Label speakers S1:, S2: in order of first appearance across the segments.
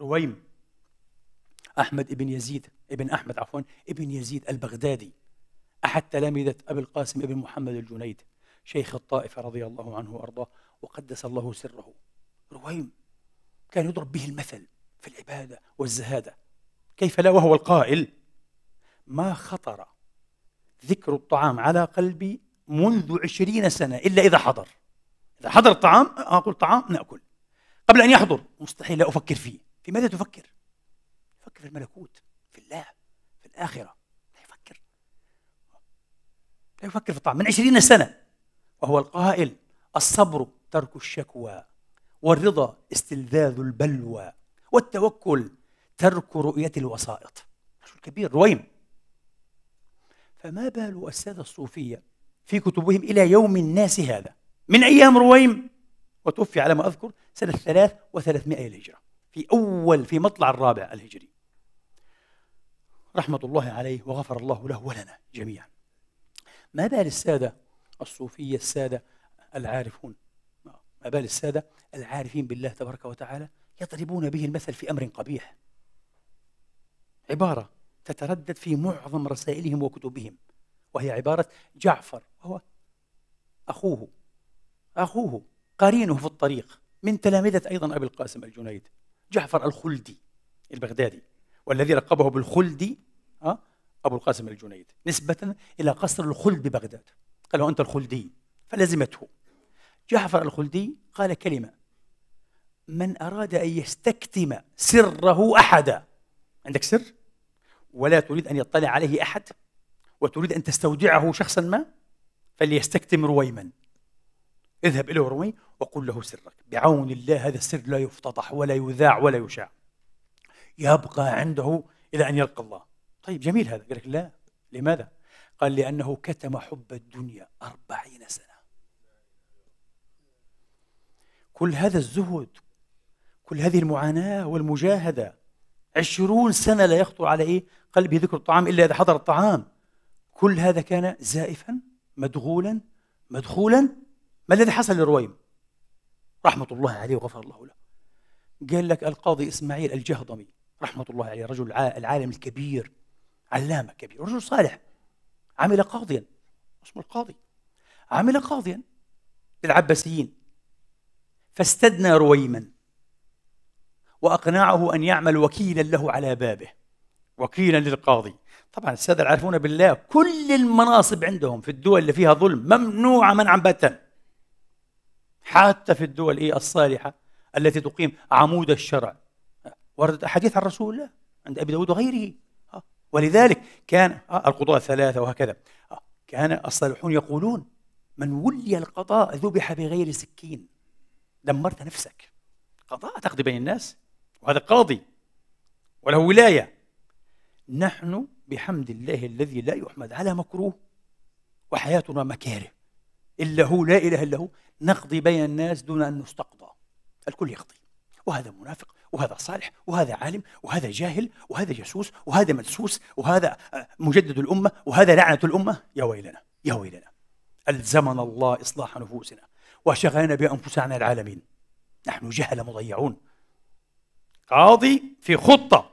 S1: رويم أحمد ابن يزيد ابن أحمد عفوا ابن يزيد البغدادي أحد تلامذة أبي القاسم ابن محمد الجنيد شيخ الطائفة رضي الله عنه وأرضاه وقدس الله سره رويم كان يضرب به المثل في العبادة والزهادة كيف لا وهو القائل ما خطر ذكر الطعام على قلبي منذ عشرين سنة إلا إذا حضر إذا حضر الطعام أقول طعام نأكل قبل أن يحضر مستحيل لا أفكر فيه في ماذا تفكر؟ فكر في الملكوت في الله في الآخرة لا يفكر لا يفكر في الطعام من عشرين سنة وهو القائل الصبر ترك الشكوى والرضا استلذاذ البلوى والتوكل ترك رؤية الوسائط رجل كبير رويم فما بال السادة الصوفية في كتبهم إلى يوم الناس هذا من أيام رويم وتوفي على ما أذكر سنة ثلاث وثلاثمائة للهجرة. في أول في مطلع الرابع الهجري رحمة الله عليه وغفر الله له ولنا جميعا ما بال السادة الصوفية السادة العارفون ما بال السادة العارفين بالله تبارك وتعالى يضربون به المثل في أمر قبيح عبارة تتردد في معظم رسائلهم وكتبهم وهي عبارة جعفر وهو أخوه أخوه قرينه في الطريق من تلامذة أيضا أبي القاسم الجنيد جعفر الخلدي البغدادي والذي لقبه بالخلدي آه، أبو القاسم الجنيد نسبة إلى قصر الخلد ببغداد قال له أنت الخلدي فلزمته جعفر الخلدي قال كلمة من أراد أن يستكتم سره أحدا عندك سر ولا تريد أن يطلع عليه أحد وتريد أن تستودعه شخصا ما فليستكتم رويما اذهب إلى رومي وقل له سرك بعون الله هذا السر لا يفتضح ولا يذاع ولا يشاع يبقى عنده إلى أن يلقى الله طيب جميل هذا قال لك لا لماذا؟ قال لأنه كتم حب الدنيا أربعين سنة كل هذا الزهد كل هذه المعاناة والمجاهدة عشرون سنة لا يخطر على إيه؟ قلبي ذكر الطعام إلا إذا حضر الطعام كل هذا كان زائفا مدغولا مدخولا ما الذي حصل لرويم رحمة الله عليه وغفر الله له قال لك القاضي إسماعيل الجهضمي رحمة الله عليه رجل العالم الكبير علامة كبير رجل صالح عمل قاضيا اسمه القاضي عمل قاضيا للعباسيين فاستدنى رويما وأقنعه أن يعمل وكيلا له على بابه وكيلا للقاضي طبعا السادة العارفون بالله كل المناصب عندهم في الدول اللي فيها ظلم ممنوعة منعا باتا حتى في الدول إيه الصالحة التي تقيم عمود الشرع وردت أحاديث عن رسول الله عند أبي داود وغيره آه. ولذلك كان آه، القضاء ثلاثة وهكذا آه. كان الصالحون يقولون من ولي القضاء ذبح بغير سكين دمرت نفسك قضاء تقضي بين الناس وهذا قاضي وله ولاية نحن بحمد الله الذي لا يحمد على مكروه وحياتنا مكاره إلا هو لا إله إلا هو نقضي بين الناس دون أن نستقضى الكل يقضي وهذا منافق وهذا صالح وهذا عالم وهذا جاهل وهذا جاسوس وهذا مدسوس وهذا آه، مجدد الأمة وهذا لعنة الأمة يا ويلنا يا ويلنا ألزمنا الله إصلاح نفوسنا وشغلنا بأنفسنا عن العالمين نحن جهل مضيعون قاضي في خطة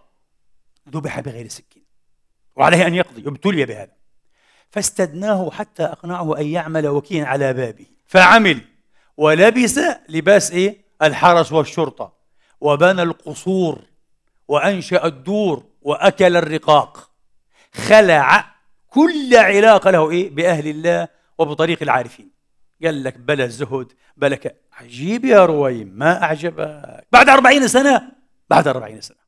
S1: ذبح بغير سكين وعليه أن يقضي ابتلي بهذا فاستدناه حتى أقنعه أن يعمل وكيلا على بابه فعمل ولبس لباس إيه؟ الحرس والشرطة وبنى القصور وأنشأ الدور وأكل الرقاق خلع كل علاقة له إيه؟ بأهل الله وبطريق العارفين قال لك بلا الزهد بلا عجيب يا رويم ما أعجبك بعد أربعين سنة بعد أربعين سنة